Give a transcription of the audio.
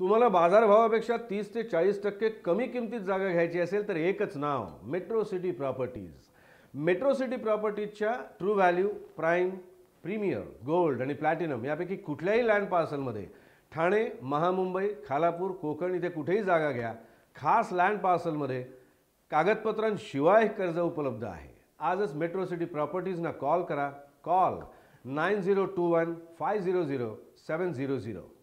तुम्हाला बाजारभावापेक्षा तीस ते चाळीस टक्के कमी किमतीत जागा घ्यायची असेल तर एकच नाव metro city properties metro city प्रॉपर्टीजच्या true value prime premier gold आणि प्लॅटिनम यापैकी कुठल्याही लँड पार्सलमध्ये ठाणे महामुंबई खालापूर कोकण इथे कुठेही जागा घ्या खास लँड पार्सलमध्ये कागदपत्रांशिवाय कर्ज उपलब्ध आहे आजच मेट्रो सिटी प्रॉपर्टीजना कॉल करा call nine zero two one five zero zero seven zero zero